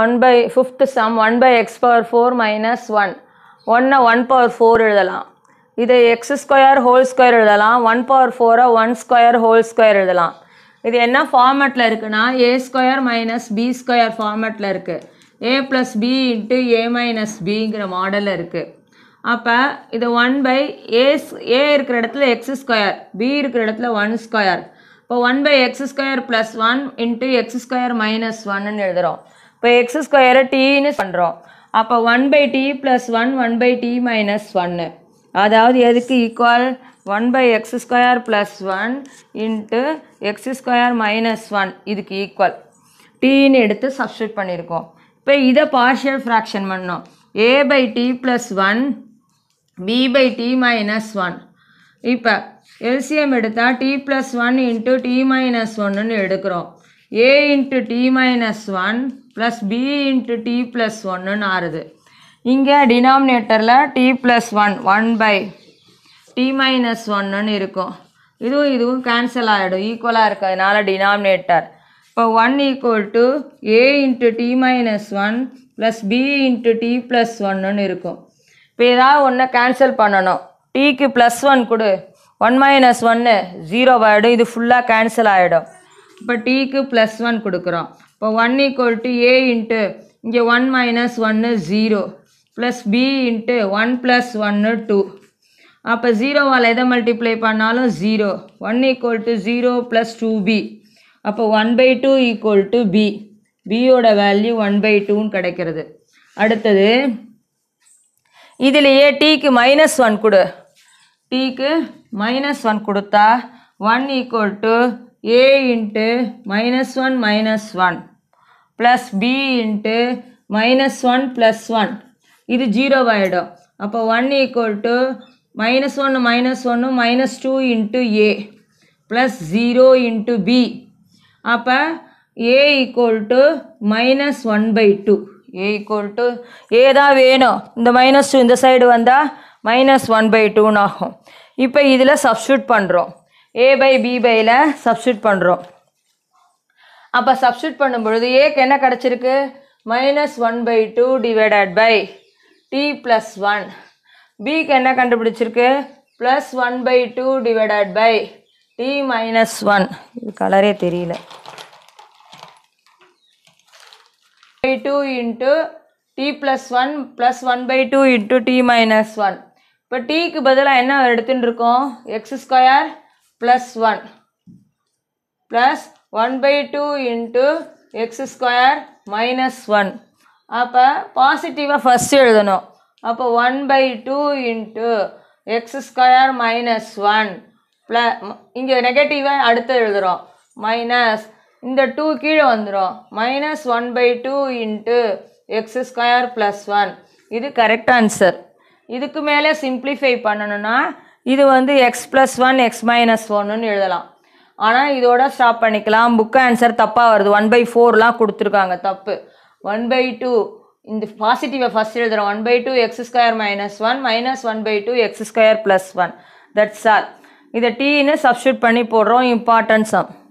one by fifth sum one by x power four minus one ஒன்னை one power four எழுதலாம் இதை x square whole square எழுதலாம் one power ஃபோரை one square whole square எழுதலாம் இது என்ன ஃபார்மேட்டில் இருக்குன்னா A square minus B square ஃபார்மேட்டில் இருக்குது A plus B into A minus பிங்கிற மாடலில் இருக்குது அப்போ இது ஒன் பை ஏ ஏ இருக்கிற இடத்துல எக்ஸ் ஸ்கொயர் பி இருக்கிற இடத்துல ஒன் ஸ்கொயர் இப்போ one by x square plus one into x square minus ஒன்னு எழுதுகிறோம் இப்போ எக்ஸ் ஸ்கொயரை டீனு பண்ணுறோம் அப்போ one by T plus one one by T minus ஒன்று அதாவது எதுக்கு equal one by x square plus one into x square minus one இதுக்கு ஈக்குவல் டீன்னு எடுத்து சப்ஸ்டியூட் பண்ணியிருக்கோம் இப்போ இதை பார்ஷியல் ஃப்ராக்ஷன் பண்ணோம் A by T plus one B by T minus one இப்போ எல்சிஎம் எடுத்தால் T plus one into T minus ஒன்றுன்னு எடுக்கிறோம் A into T minus one plus B into T plus ஒன்றுன்னு ஆறுது இங்கே டினாமினேட்டரில் T plus one one by T minus ஒன்றுன்னு இருக்கும் இதுவும் இதுவும் கேன்சல் ஆகிடும் ஈக்குவலாக இருக்கிறதுனால டினாமினேட்டர் இப்போ one equal to A into T minus one plus B into T plus ஒன்றுன்னு இருக்கும் இப்போ ஏதாவது ஒன்றை கேன்சல் பண்ணணும் டிக்கு ப்ளஸ் ஒன் கொடு ஒன் மைனஸ் ஒன்று ஜீரோ ஆகிடும் இது ஃபுல்லாக கேன்சல் ஆகிடும் இப்போ டீக்கு ப்ளஸ் ஒன் கொடுக்குறோம் இப்போ one equal to A into இங்கே ஒன் மைனஸ் ஒன்று zero plus B into one plus ஒன்று டூ அப்போ ஜீரோவால் எதை மல்டிப்ளை பண்ணாலும் zero one equal to zero plus two B அப்போ one by two equal to B பியோட வேல்யூ ஒன் பை டூன்னு கிடைக்கிறது அடுத்தது இதுலேயே டீக்கு மைனஸ் ஒன் கொடு டீக்கு மைனஸ் ஒன் கொடுத்தா one equal to A into minus one minus one plus B into minus one plus one இது ஜீரோவாகிடும் அப்போ ஒன் ஈக்குவல் டு மைனஸ் ஒன்று மைனஸ் ஒன்று minus two into A plus zero into B அப்போ A equal to minus one by two A equal to A வேணும் இந்த minus two இந்த side வந்தால் மைனஸ் ஒன் பை டூன்னு ஆகும் இப்போ இதில் சப்ஸ்டியூட் பண்ணுறோம் ஏ பை பி பையில் சப்ஸ்டியூட் பண்ணுறோம் அப்போ சப்ஸ்டியூட் பண்ணும் பொழுது ஏக்கு என்ன கிடச்சிருக்கு minus one by two divided by T plus one பிக்கு என்ன கண்டுபிடிச்சிருக்கு plus one by two divided by T minus one இது கலரே தெரியல by two into T plus one plus one by two into T minus one இப்போ டீக்கு பதிலாக என்ன எடுத்துன்னு இருக்கோம் x square plus one plus one by two into x square minus one அப்போ பாசிட்டிவாக ஃபஸ்ட்டு எழுதணும் அப்போ one by two into x square minus one plus இங்கே நெகட்டிவாக அடுத்து எழுதுகிறோம் மைனஸ் இந்த டூ கீழே வந்துடும் minus one by two into x square plus one இது கரெக்ட் ஆன்சர் இதுக்கு மேலே சிம்ப்ளிஃபை பண்ணணும்னா இது வந்து x plus one x minus ஒன்னுன்னு எழுதலாம் ஆனால் இதோட ஸ்டாப் பண்ணிக்கலாம் புக் ஆன்சர் தப்பாக வருது ஒன் பை ஃபோர்லாம் கொடுத்துருக்காங்க தப்பு ஒன் பை டூ இந்த பாசிட்டிவை ஃபஸ்ட் எழுதுகிறோம் one by two x square minus one minus one by two x square plus one that's all இதை டீன்னு சப்ஸ்டியூட் பண்ணி போடுறோம் இம்பார்ட்டன்ஸாக